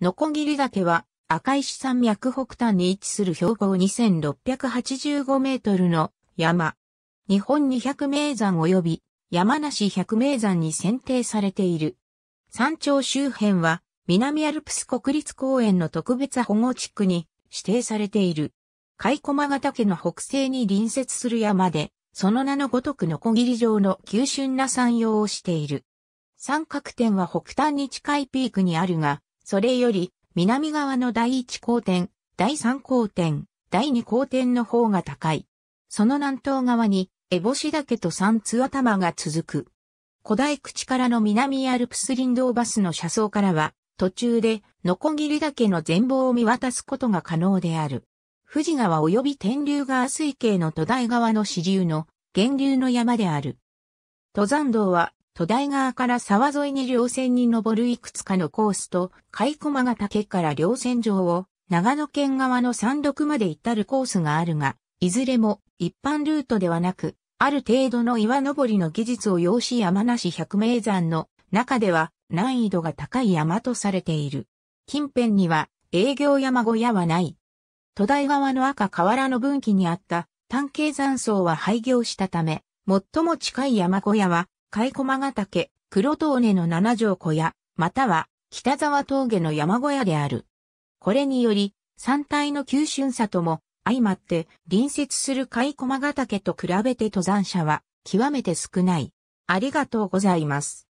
ノコギリ岳は赤石山脈北端に位置する標高2685メートルの山。日本二百名山及び山梨百名山に選定されている。山頂周辺は南アルプス国立公園の特別保護地区に指定されている。甲斐駒ヶ岳の北西に隣接する山で、その名のごとくノコギリ状の急峻な山陽をしている。三角点は北端に近いピークにあるが、それより、南側の第一交点、第三交点、第二交点の方が高い。その南東側に、エボシ岳と三津頭が続く。古代口からの南アルプス林道バスの車窓からは、途中で、ノコギリ岳の全貌を見渡すことが可能である。富士川及び天竜川水系の都台川の支流の源流の山である。登山道は戸台川から沢沿いに稜線に登るいくつかのコースと、貝駒ヶ岳から稜線上を、長野県側の山麓まで至るコースがあるが、いずれも一般ルートではなく、ある程度の岩登りの技術を要し山梨百名山の中では難易度が高い山とされている。近辺には営業山小屋はない。戸台川の赤河原の分岐にあった探形山荘は廃業したため、最も近い山小屋は甲斐駒ヶ岳、黒峠の七条小屋、または北沢峠の山小屋である。これにより、山体の急峻さとも相まって隣接する甲斐駒ヶ岳と比べて登山者は極めて少ない。ありがとうございます。